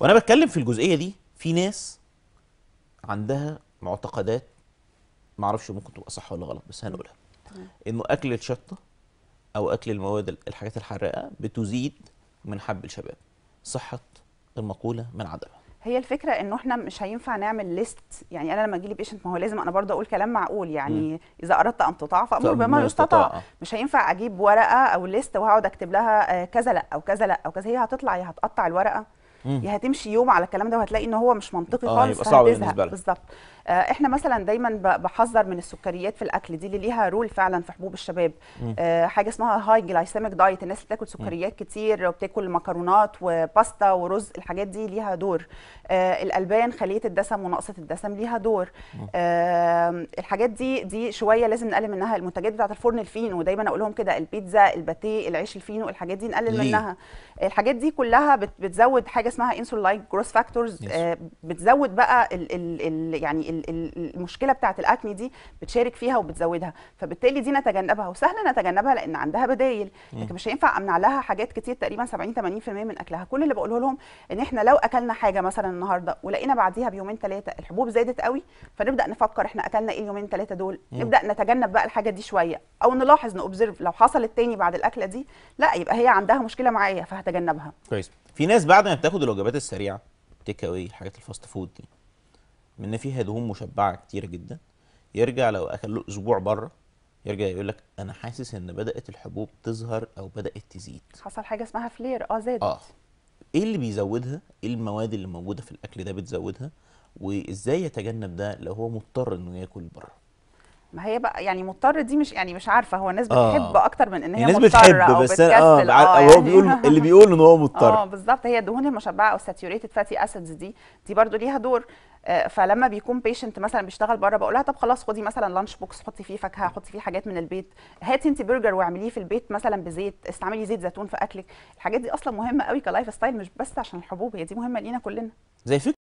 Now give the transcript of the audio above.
وانا بتكلم في الجزئيه دي في ناس عندها معتقدات معرفش ممكن تبقى صح ولا غلط بس هنقولها انه اكل الشطه او اكل المواد الحاجات الحراقه بتزيد من حب الشباب صحه المقوله من عدمها هي الفكره انه احنا مش هينفع نعمل ليست يعني انا لما اجي لي بيشنت ما هو لازم انا برضه اقول كلام معقول يعني م. اذا اردت ان تطاع فامر بما يستطاع مش هينفع اجيب ورقه او ليست وهقعد اكتب لها آه، كذا لا او كذا لا او كذا هي هتطلع هي هتقطع الورقه يا هتمشي يوم على الكلام ده وهتلاقي ان هو مش منطقي آه، خالص هيبقى صعب بالنسبه لك بالظبط آه احنا مثلا دايما بحذر من السكريات في الاكل دي اللي ليها رول فعلا في حبوب الشباب آه حاجه اسمها هاي جلايسيميك دايت الناس اللي بتاكل سكريات كتير وبتاكل مكرونات وباستا ورز الحاجات دي ليها دور آه الالبان خليه الدسم ونقصه الدسم ليها دور آه الحاجات دي دي شويه لازم نقلل منها المنتجات بتاعت الفرن الفينو دايما اقول لهم كده البيتزا الباتيه العيش الفينو الحاجات دي نقلل منها الحاجات دي كلها بتزود حاجه اسمها انسول لايك جروس فاكتورز آه، بتزود بقى الـ الـ يعني الـ المشكله بتاعه الاكني دي بتشارك فيها وبتزودها فبالتالي دي نتجنبها وسهل نتجنبها لان عندها بدايل لكن مش هينفع امنع لها حاجات كتير تقريبا 70 80% من اكلها كل اللي بقوله لهم ان احنا لو اكلنا حاجه مثلا النهارده ولقينا بعديها بيومين ثلاثه الحبوب زادت قوي فنبدا نفكر احنا اكلنا ايه اليومين ثلاثه دول مم. نبدا نتجنب بقى الحاجه دي شويه او نلاحظ نوبزرف لو حصلت تاني بعد الاكله دي لا يبقى هي عندها مشكله معايا فهتجنبها كويس في ناس بعد ما بتاخد الوجبات السريعه تيك اواي الحاجات الفاست فود دي من فيها دهون مشبعه كتير جدا يرجع لو اكله اسبوع بره يرجع يقول لك انا حاسس ان بدات الحبوب تظهر او بدات تزيد حصل حاجه اسمها فلير اه زادت اه ايه اللي بيزودها ايه المواد اللي موجوده في الاكل ده بتزودها وازاي يتجنب ده لو هو مضطر انه ياكل بره ما هي بقى يعني مضطر دي مش يعني مش عارفه هو الناس بتحب آه. اكتر من ان هي الناس مضطره او بس بتكسل اه, آه, يعني هو بيقول اللي بيقول ان هو مضطر اه بالظبط هي الدهون المشبعه او الساتيوريتد فاتي اسيدز دي دي برضو ليها دور آه، فلما بيكون بيشنت مثلا بيشتغل بره بقول لها طب خلاص خدي مثلا لانش بوكس حطي فيه فاكهه حطي فيه حاجات من البيت هاتي انت برجر واعمليه في البيت مثلا بزيت استعملي زيت زيتون في اكلك الحاجات دي اصلا مهمه قوي كلايف ستايل مش بس عشان الحبوب هي دي مهمه لينا كلنا زي فكره